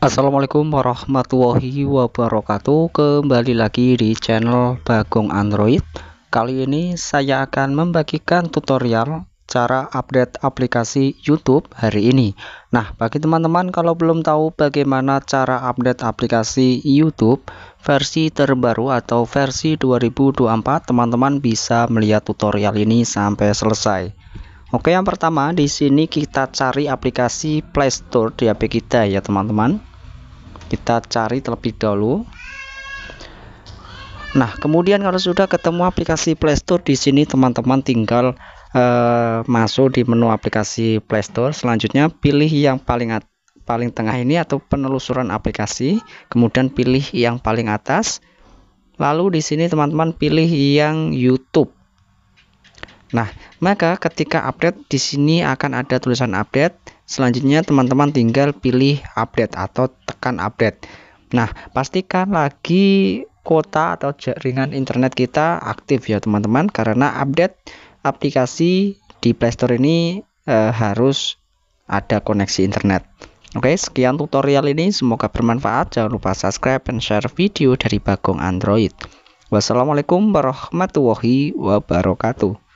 Assalamualaikum warahmatullahi wabarakatuh Kembali lagi di channel Bagong Android Kali ini saya akan membagikan tutorial cara update aplikasi YouTube hari ini Nah bagi teman-teman kalau belum tahu bagaimana cara update aplikasi YouTube versi terbaru atau versi 2024 teman-teman bisa melihat tutorial ini sampai selesai Oke yang pertama di sini kita cari aplikasi Play Store di HP kita ya teman-teman kita cari terlebih dahulu nah kemudian kalau sudah ketemu aplikasi Playstore di sini teman-teman tinggal eh, masuk di menu aplikasi Playstore selanjutnya pilih yang paling paling tengah ini atau penelusuran aplikasi kemudian pilih yang paling atas lalu di sini teman-teman pilih yang YouTube Nah, maka ketika update di sini akan ada tulisan update. Selanjutnya teman-teman tinggal pilih update atau tekan update. Nah, pastikan lagi kuota atau jaringan internet kita aktif ya teman-teman karena update aplikasi di Playstore ini e, harus ada koneksi internet. Oke, sekian tutorial ini semoga bermanfaat. Jangan lupa subscribe dan share video dari Bagong Android. Wassalamualaikum warahmatullahi wabarakatuh.